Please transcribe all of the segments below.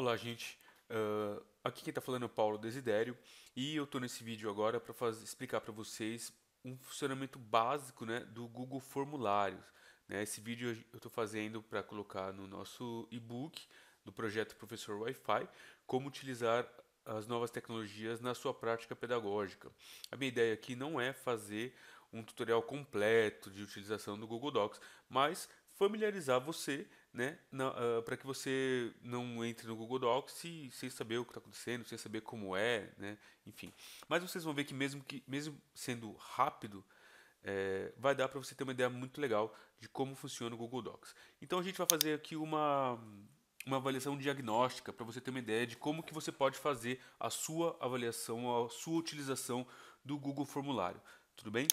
Olá, gente. Uh, aqui quem está falando é o Paulo Desidério e eu estou nesse vídeo agora para explicar para vocês um funcionamento básico né, do Google Formulários. Né, esse vídeo eu estou fazendo para colocar no nosso e-book do projeto Professor Wi-Fi como utilizar as novas tecnologias na sua prática pedagógica. A minha ideia aqui não é fazer um tutorial completo de utilização do Google Docs, mas familiarizar você né? Uh, ah, para que você não entre no Google Docs e, sem saber o que está acontecendo, sem saber como é, né? Enfim. Mas vocês vão ver que mesmo, que, mesmo sendo rápido, é, vai dar para você ter uma ideia muito legal de como funciona o Google Docs. Então a gente vai fazer aqui uma, uma avaliação diagnóstica para você ter uma ideia de como que você pode fazer a sua avaliação, a sua utilização do Google Formulário. Tudo bem?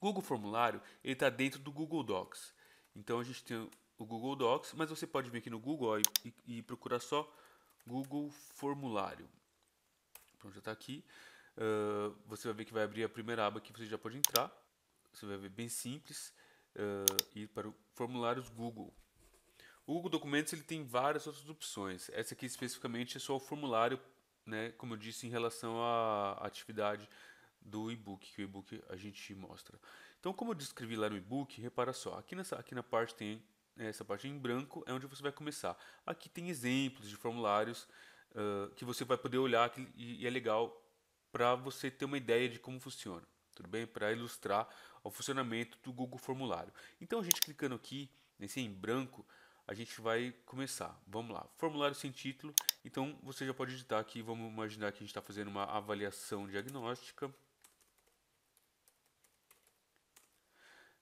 Google Formulário ele está dentro do Google Docs. Então a gente tem o Google Docs, mas você pode vir aqui no Google ó, e, e, procurar só Google Formulário. Pronto, já está aqui. Uh, você vai ver que vai abrir a primeira aba que você já pode entrar. Você vai ver bem simples. Uh, ir para o Formulários Google. O Google Documentos ele tem várias outras opções. Essa aqui especificamente é só o formulário, né, como eu disse, em relação à atividade do e-book, que o e-book a gente mostra. Então, como eu descrevi lá no e-book, repara só, aqui, nessa, aqui na parte tem é, essa página em branco é onde você vai começar. Aqui tem exemplos de formulários uh, que você vai poder olhar e, e é legal para você ter uma ideia de como funciona, tudo bem? Para ilustrar o funcionamento do Google Formulário. Então, a gente clicando aqui nesse em branco, a gente vai começar. Vamos lá, formulário sem título. Então, você já pode digitar aqui. Vamos imaginar que a gente está fazendo uma avaliação diagnóstica.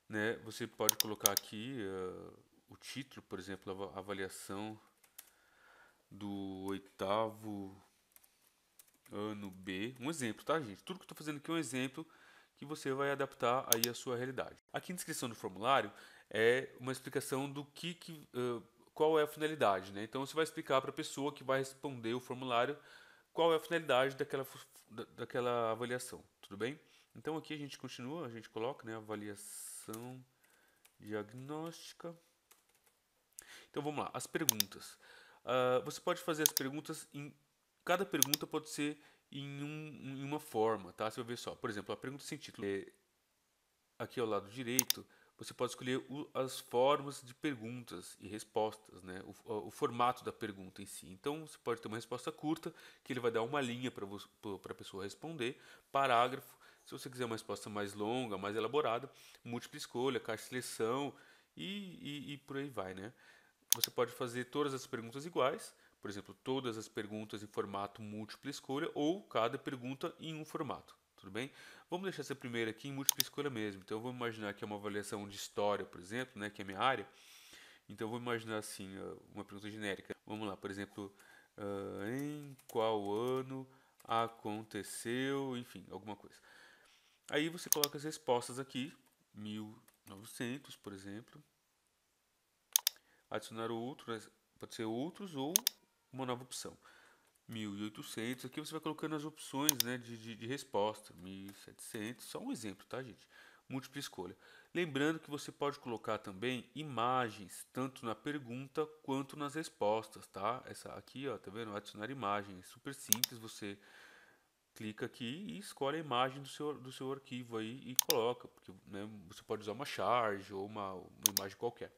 Né? Você pode colocar aqui. Uh o título, por exemplo, a avaliação do oitavo ano B. Um exemplo, tá, gente? Tudo que eu estou fazendo aqui é um exemplo que você vai adaptar aí à sua realidade. Aqui na descrição do formulário é uma explicação do que, que uh, qual é a finalidade, né? Então você vai explicar para a pessoa que vai responder o formulário qual é a finalidade daquela, daquela avaliação, tudo bem? Então aqui a gente continua, a gente coloca, né, avaliação diagnóstica. Então vamos lá, as perguntas. Uh, você pode fazer as perguntas em. Cada pergunta pode ser em, um, em uma forma, tá? Você vai ver só. Por exemplo, a pergunta sem título. É, aqui ao lado direito, você pode escolher o, as formas de perguntas e respostas, né? O, o, formato da pergunta em si. Então, você pode ter uma resposta curta, que ele vai dar uma linha para a pessoa responder, parágrafo. Se você quiser uma resposta mais longa, mais elaborada, múltipla escolha, caixa de seleção e, e, e por aí vai, né? Você pode fazer todas as perguntas iguais, por exemplo, todas as perguntas em formato múltipla escolha ou cada pergunta em um formato. Tudo bem? Vamos deixar essa primeira aqui em múltipla escolha mesmo. Então vamos imaginar que é uma avaliação de história, por exemplo, né, que é a minha área. Então vou imaginar assim, uma pergunta genérica. Vamos lá, por exemplo, uh, em qual ano aconteceu, enfim, alguma coisa. Aí você coloca as respostas aqui, 1900, por exemplo, adicionar outros né? pode ser outros ou uma nova opção. 1800, aqui você vai colocando as opções né, de, de, de resposta. 1700, só um exemplo, tá, gente? Múltipla escolha. Lembrando que você pode colocar também imagens, tanto na pergunta quanto nas respostas, tá? Essa aqui, ó, tá vendo? Adicionar imagem, super simples, você clica aqui e escolhe a imagem do seu, do seu arquivo aí e coloca, porque né, você pode usar uma charge ou uma, uma imagem qualquer.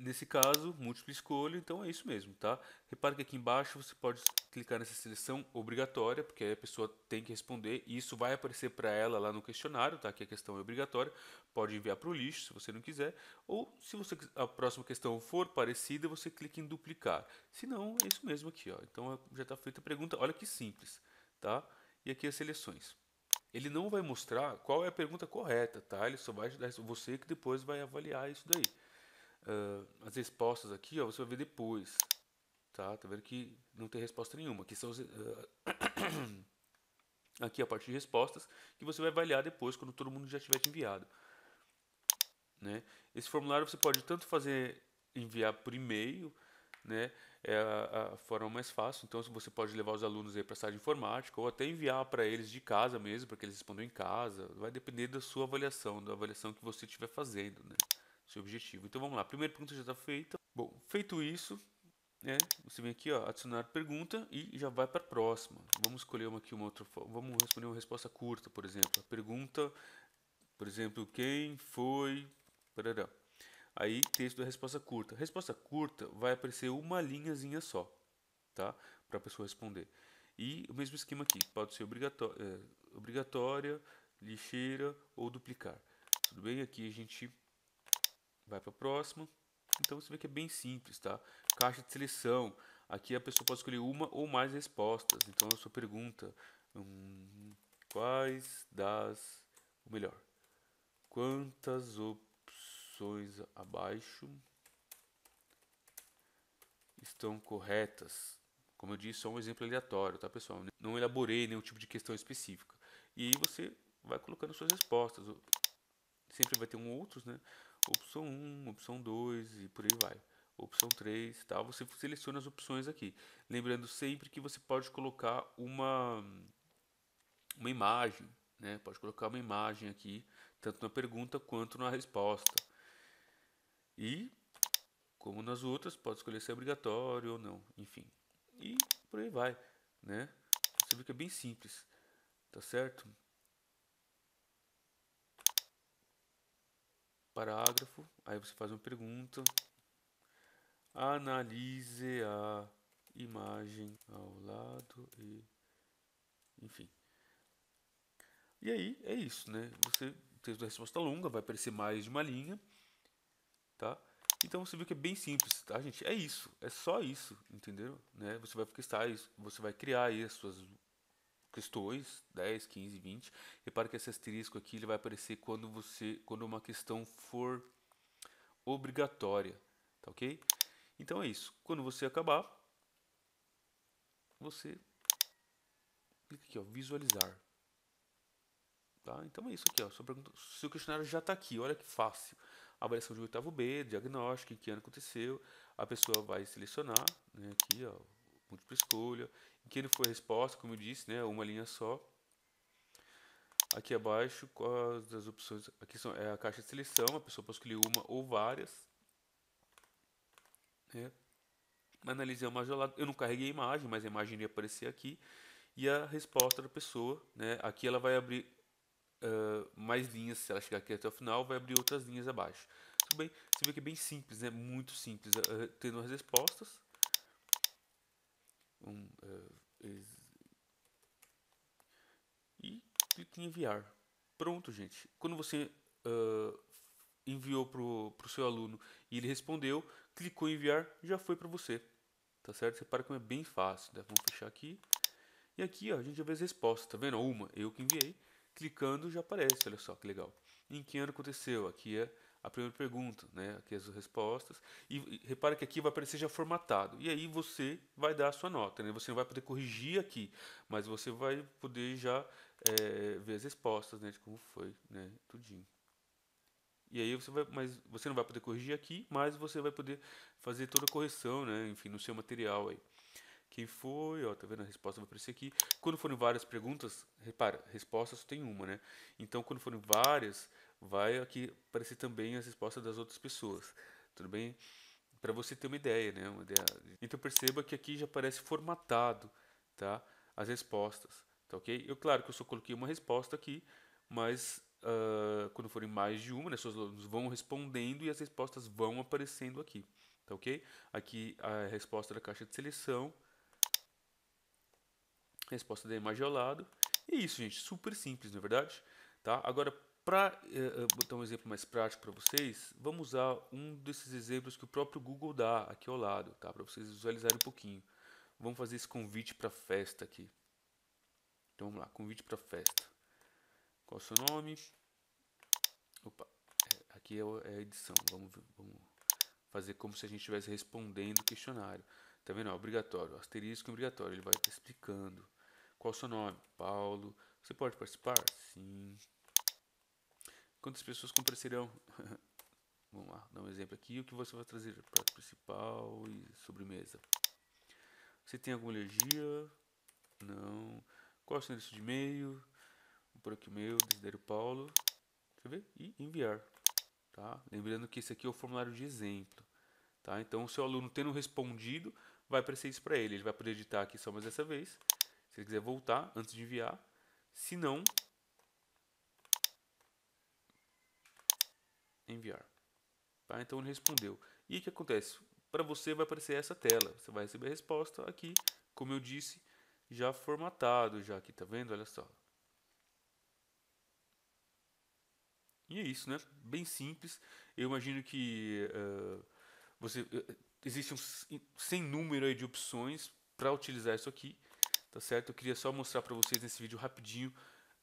Nesse caso, múltipla escolha, então é isso mesmo, tá? Repare que aqui embaixo você pode clicar nessa seleção obrigatória, porque aí a pessoa tem que responder, e isso vai aparecer para ela lá no questionário, tá? Que a questão é obrigatória, pode enviar para o lixo se você não quiser, ou se você a próxima questão for parecida, você clica em duplicar. Se não, é isso mesmo aqui, ó. Então é, já está feita a pergunta, olha que simples, tá? E aqui as seleções ele não vai mostrar qual é a pergunta correta, tá? Ele só vai ajudar é, você que depois vai avaliar isso daí uh, as respostas aqui, ó, você vai ver depois. Tá? Tá vendo que não tem resposta nenhuma. Aqui são os, uh, aqui é a parte de respostas que você vai avaliar depois quando todo mundo já tiver te enviado. Né? Esse formulário você pode tanto fazer enviar por e-mail, né? É a, a, forma mais fácil. Então você pode levar os alunos para a sala de informática ou até enviar para eles de casa mesmo, para que eles respondam em casa. Vai depender da sua avaliação, da avaliação que você estiver fazendo, né? seu objetivo. Então vamos lá, a primeira pergunta já está feita. Bom, feito isso, né, você vem aqui, ó, adicionar pergunta e já vai para a próxima. Vamos escolher uma aqui, uma outra, vamos responder uma resposta curta, por exemplo. A pergunta, por exemplo, quem foi... Parará. Aí, texto da resposta curta. Resposta curta vai aparecer uma linhazinha só, tá? Para a pessoa responder. E o mesmo esquema aqui, pode ser é, obrigatória, lixeira ou duplicar. Tudo bem? Aqui a gente vai para o próximo. Então você vê que é bem simples, tá? Caixa de seleção. Aqui a pessoa pode escolher uma ou mais respostas. Então a sua pergunta: hum, quais das. Ou melhor, quantas opções abaixo estão corretas? Como eu disse, só um exemplo aleatório, tá pessoal? Não elaborei nenhum tipo de questão específica. E aí você vai colocando suas respostas. Sempre vai ter um outros, né? opção 1, opção 2 e por aí vai. Opção 3, tá? Você seleciona as opções aqui. Lembrando sempre que você pode colocar uma, uma imagem, né? Pode colocar uma imagem aqui, tanto na pergunta quanto na resposta. E, como nas outras, pode escolher se é obrigatório ou não, enfim. E por aí vai, né? Você vê que é bem simples, tá certo? parágrafo, aí você faz uma pergunta. Analise a imagem ao lado e enfim. E aí é isso, né? Você texto da resposta longa, vai aparecer mais de uma linha, tá? Então você viu que é bem simples, tá, gente? É isso, é só isso, entendeu? Né? Você vai conquistar isso, você vai criar aí as suas questões, 10, 15, 20. Repare que esse asterisco aqui ele vai aparecer quando você, quando uma questão for obrigatória, tá OK? Então é isso. Quando você acabar, você clica aqui, ó, visualizar. Tá? Então é isso aqui, ó. Só pergunta, seu questionário já está aqui, olha que fácil. Avaliação de oitavo B, diagnóstico, em que ano aconteceu. A pessoa vai selecionar, né, aqui, ó, múltipla escolha, que ele foi a resposta, como eu disse, né, uma linha só. Aqui abaixo, quais as opções? Aqui são, é a caixa de seleção, a pessoa pode escolher uma ou várias. Né? Analisei a imagem eu não carreguei a imagem, mas a imagem ia aparecer aqui. E a resposta da pessoa, né? aqui ela vai abrir uh, mais linhas, se ela chegar aqui até o final, vai abrir outras linhas abaixo. Tudo bem, você vê que é bem simples, né? muito simples, uh, tendo as respostas. Um, uh, em enviar. Pronto, gente. Quando você uh, enviou para o seu aluno e ele respondeu, clicou em enviar, já foi para você. Tá certo? para como é bem fácil. Né? Vamos fechar aqui. E aqui ó, a gente já vê as respostas. Tá vendo? Uma, eu que enviei. Clicando já aparece. Olha só que legal. Em que ano aconteceu? Aqui é a primeira pergunta, né? Aqui as respostas. E repara que aqui vai aparecer já formatado. E aí você vai dar a sua nota, né? Você não vai poder corrigir aqui, mas você vai poder já é, ver as respostas, né, de como foi, né, tudinho. E aí você vai, mas você não vai poder corrigir aqui, mas você vai poder fazer toda a correção, né, enfim, no seu material aí. Quem foi, ó, tá vendo a resposta vai aparecer aqui. Quando forem várias perguntas, repara, resposta só tem uma, né? Então quando forem várias, vai aqui aparecer também as respostas das outras pessoas. Tudo bem? Para você ter uma ideia, né? Uma ideia. Então perceba que aqui já aparece formatado, tá? As respostas. Tá ok? Eu, claro que eu só coloquei uma resposta aqui, mas uh, quando forem mais de uma, né, seus alunos vão respondendo e as respostas vão aparecendo aqui. Tá ok? Aqui a resposta da caixa de seleção, resposta da imagem ao lado. E isso, gente, super simples, não é verdade? Tá? Agora, para uh, eh, botar eh, um exemplo mais prático para vocês, vamos usar um desses exemplos que o próprio Google dá aqui ao lado, tá? para vocês visualizarem um pouquinho. Vamos fazer esse convite para festa aqui. Então vamos lá, convite para festa. Qual o seu nome? Opa, é, aqui é, é a edição. Vamos, vamos fazer como se a gente estivesse respondendo o questionário. Tá vendo? É obrigatório. Asterisco é obrigatório. Ele vai te explicando. Qual o seu nome? Paulo. Você pode participar? Sim. Quantas pessoas comparecerão? Vamos lá, dar um exemplo aqui. O que você vai trazer? Prato principal e sobremesa. Você tem alguma alergia? Não. Qual é o endereço de e-mail? Vou por aqui o meu, Desidério Paulo. Deixa eu ver. E enviar. Tá? Lembrando que esse aqui é o formulário de exemplo. Tá? Então, o seu aluno tendo respondido, vai aparecer isso para ele. Ele vai poder editar aqui só mais dessa vez. Se ele quiser voltar antes de enviar. Se não, enviar. Tá? Então, ele respondeu. E o que acontece? Para você vai aparecer essa tela. Você vai receber a resposta aqui, como eu disse, já formatado já aqui, tá vendo? Olha só. E é isso, né? Bem simples. Eu imagino que uh, você uh, existe um sem número de opções para utilizar isso aqui, tá certo? Eu queria só mostrar para vocês nesse vídeo rapidinho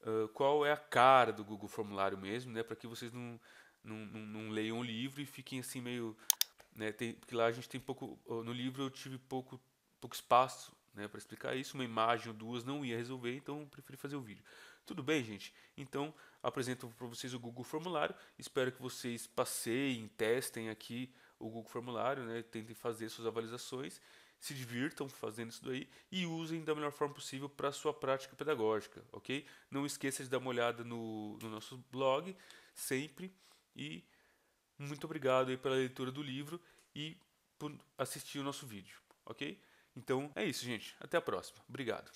uh, qual é a cara do Google Formulário mesmo, né? Para que vocês não, não, não, não leiam o livro e fiquem assim meio, né? Tem, porque lá a gente tem pouco no livro eu tive pouco pouco espaço né, para explicar isso. Uma imagem ou duas não ia resolver, então preferi fazer o vídeo. Tudo bem, gente? Então apresento para vocês o Google Formulário. Espero que vocês passeiem, testem aqui o Google Formulário, né, tentem fazer suas avaliações, se divirtam fazendo isso daí e usem da melhor forma possível para a sua prática pedagógica, ok? Não esqueça de dar uma olhada no, no nosso blog sempre e muito obrigado aí pela leitura do livro e por assistir o nosso vídeo, ok? Então é isso, gente. Até a próxima. Obrigado.